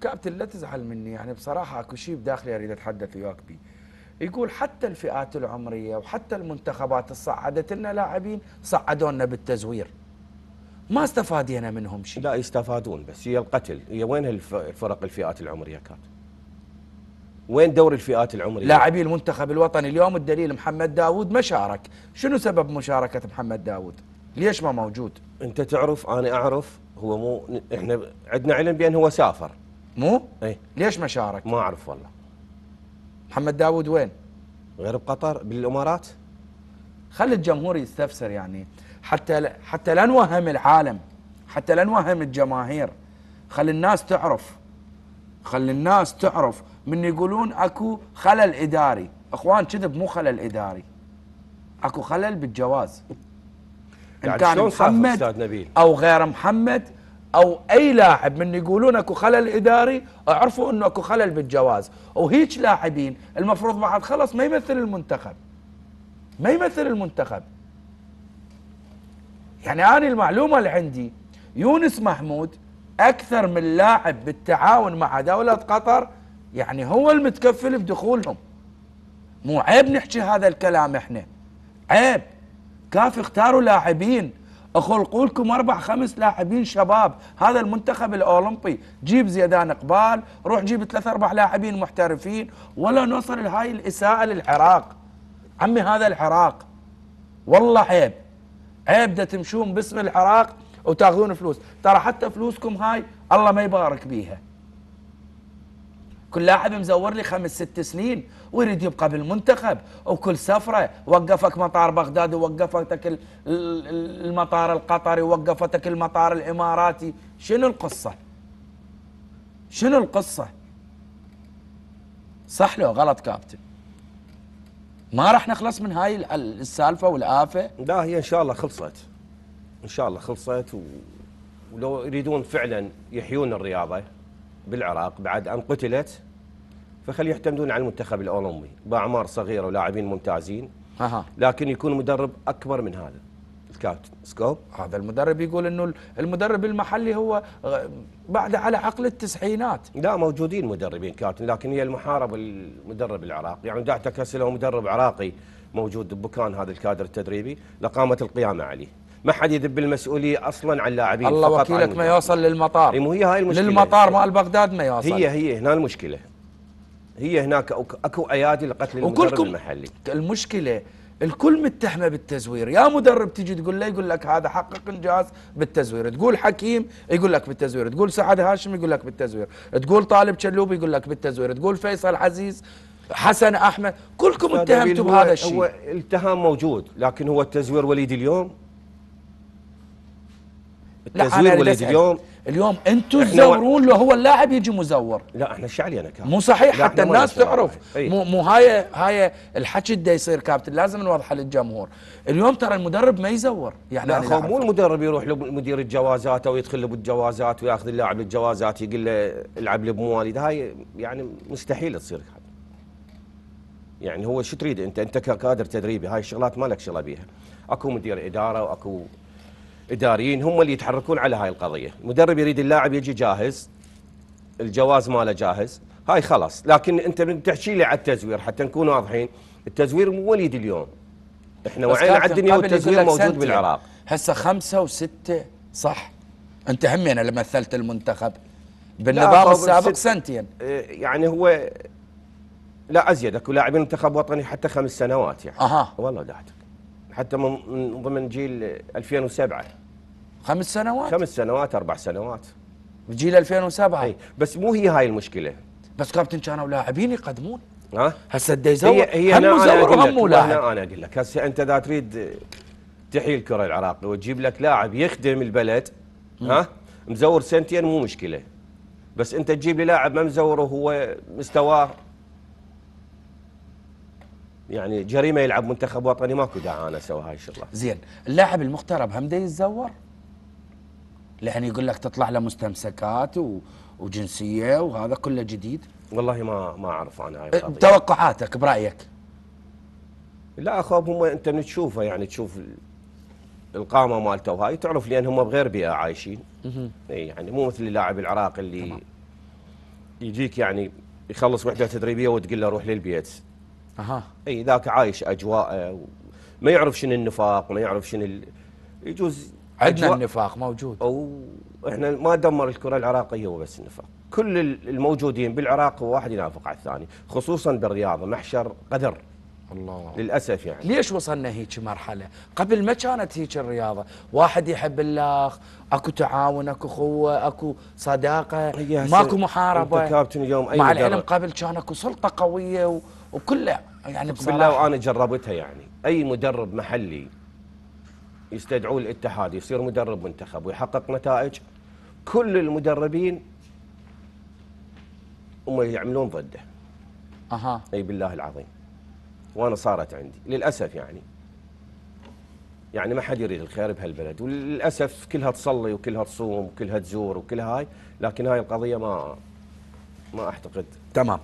كابتن لا تزعل مني يعني بصراحه اكو شيء بداخلي اريد اتحدث وياك به. يقول حتى الفئات العمريه وحتى المنتخبات صعدت لنا لاعبين صعدونا بالتزوير ما استفادينا منهم شيء لا يستفادون بس هي القتل هي وين الفرق الفئات العمريه كانت وين دور الفئات العمريه لاعبي المنتخب الوطني اليوم الدليل محمد داوود ما شارك شنو سبب مشاركه محمد داوود ليش ما موجود انت تعرف انا اعرف هو مو احنا عندنا علم بان هو سافر مو؟ ايه ليش ما شارك؟ ما اعرف والله محمد داوود وين؟ غير بقطر بالامارات؟ خلي الجمهور يستفسر يعني حتى ل... حتى لا نوهم العالم حتى لا نوهم الجماهير خلي الناس تعرف خلي الناس تعرف من يقولون اكو خلل اداري اخوان كذب مو خلل اداري اكو خلل بالجواز ان يعني كان محمد او غير محمد او اي لاعب من يقولون اكو خلل اداري اعرفوا انه اكو خلل بالجواز وهيج لاعبين المفروض بعد خلص ما يمثل المنتخب ما يمثل المنتخب يعني انا المعلومه اللي عندي يونس محمود اكثر من لاعب بالتعاون مع دوله قطر يعني هو المتكفل بدخولهم مو عيب نحكي هذا الكلام احنا عيب كاف اختاروا لاعبين اخلقوا لكم اربع خمس لاعبين شباب هذا المنتخب الاولمبي جيب زيدان اقبال روح جيب ثلاث اربع لاعبين محترفين ولا نوصل لهاي الاساءه للعراق عمي هذا العراق والله عيب عيب ده تمشون باسم العراق وتاخذون فلوس ترى حتى فلوسكم هاي الله ما يبارك بيها كل لاعب مزور لي خمس ست سنين ويريد يبقى بالمنتخب وكل سفره وقفك مطار بغداد ووقفتك المطار القطري ووقفتك المطار الاماراتي شنو القصه؟ شنو القصه؟ صح لو غلط كابتن ما راح نخلص من هاي السالفه والافه لا هي ان شاء الله خلصت ان شاء الله خلصت و... ولو يريدون فعلا يحيون الرياضه بالعراق بعد أن قتلت فخلي يعتمدون على المنتخب الأولمبي بأعمار صغيرة ولاعبين ممتازين أها. لكن يكون مدرب أكبر من هذا الكابتن سكوب هذا المدرب يقول انه المدرب المحلي هو بعد على عقل التسعينات لا موجودين مدربين كابتن لكن هي المحاربه المدرب العراقي يعني دعتك هسه مدرب عراقي موجود بمكان هذا الكادر التدريبي لقامت القيامه عليه ما حد يدب المسؤوليه اصلا على اللاعبين الله وكيلك ما يوصل للمطار إيه، مو هي هاي المشكله للمطار مال بغداد ما يوصل هي هي هنا المشكله هي هناك اكو ايادي لقتل المدرب المحلي المشكله الكل متهمه بالتزوير يا مدرب تجي تقول له يقول لك هذا حقق انجاز بالتزوير تقول حكيم يقول لك بالتزوير تقول سعد هاشم يقول لك بالتزوير تقول طالب شلوب يقول لك بالتزوير تقول فيصل عزيز حسن احمد كلكم اتهمتوا بهذا الشيء هو التهام موجود لكن هو التزوير وليد اليوم التزوير ولا اليوم اليوم انتم تزورون لو هو اللاعب يجي مزور لا احنا ايش علينا كابتن مو صحيح حتى الناس تعرف إيه. مو مو هاي هاي الحكي اللي يصير كابتن لازم نوضحه للجمهور اليوم ترى المدرب ما يزور يعني لا مو المدرب يروح لمدير الجوازات او يدخل بالجوازات وياخذ اللاعب الجوازات يقول له العب لي بمواليد هاي يعني مستحيل تصير يعني هو شو تريد انت انت ككادر تدريبي هاي الشغلات ما لك شغله بيها اكو مدير اداره واكو اداريين هم اللي يتحركون على هاي القضيه المدرب يريد اللاعب يجي جاهز الجواز ماله جاهز هاي خلاص لكن انت من تحكي لي على التزوير حتى نكون واضحين التزوير مو وليد اليوم احنا وعينا على الدنيا والتزوير موجود بالعراق هسه خمسه وسته صح انت همين لما مثلت المنتخب بالنظام السابق سنتين آه، يعني هو لا ازيد اكو لاعبين منتخب وطني حتى خمس سنوات يعني اها والله دعت حتى من ضمن جيل 2007 خمس سنوات خمس سنوات اربع سنوات جيل 2007 اي بس مو هي هاي المشكله بس كابتن كانوا لاعبين يقدمون ها هسه بده يزور هي, هي هم زور انا لاعب انا اقول لك هسه انت اذا تريد تحيي الكره العراقي وتجيب لك لاعب يخدم البلد م. ها مزور سنتين مو مشكله بس انت تجيب لي لاعب ما مزور وهو مستواه يعني جريمه يلعب منتخب وطني ماكو داعي انا اسوي هاي الشغله زين اللاعب المغترب هم يتزور لان يقول لك تطلع له مستمسكات و... وجنسيه وهذا كله جديد والله ما ما اعرف انا هاي إيه، توقعاتك برايك لا اخوب هم انت من تشوفه يعني تشوف القامه مالته وهاي تعرف لان هم بغير بيئه عايشين اي يعني مو مثل اللاعب العراقي اللي تمام. يجيك يعني يخلص وحده تدريبيه وتقول له روح للبيت اها اي ذاك عايش اجواءه ما يعرف شنو النفاق ما يعرف شنو ال... يجوز عندنا النفاق موجود او احنا ما دمر الكره العراقيه هو بس النفاق كل الموجودين بالعراق هو واحد ينافق على الثاني خصوصا بالرياضه محشر قدر الله للاسف يعني ليش وصلنا هيك مرحله؟ قبل ما كانت هيك الرياضه، واحد يحب الاخ، اكو تعاون، اكو اخوه، اكو صداقه، ماكو محاربه كابتن اليوم أي مع العلم قبل كان اكو سلطه قويه وكله يعني بالله وانا جربتها يعني اي مدرب محلي يستدعوه الاتحاد يصير مدرب منتخب ويحقق نتائج كل المدربين هم يعملون ضده اها اي بالله العظيم وانا صارت عندي للاسف يعني يعني ما حد يريد الخير بهالبلد وللاسف كلها تصلي وكلها تصوم وكلها تزور وكل هاي لكن هاي القضيه ما ما اعتقد تمام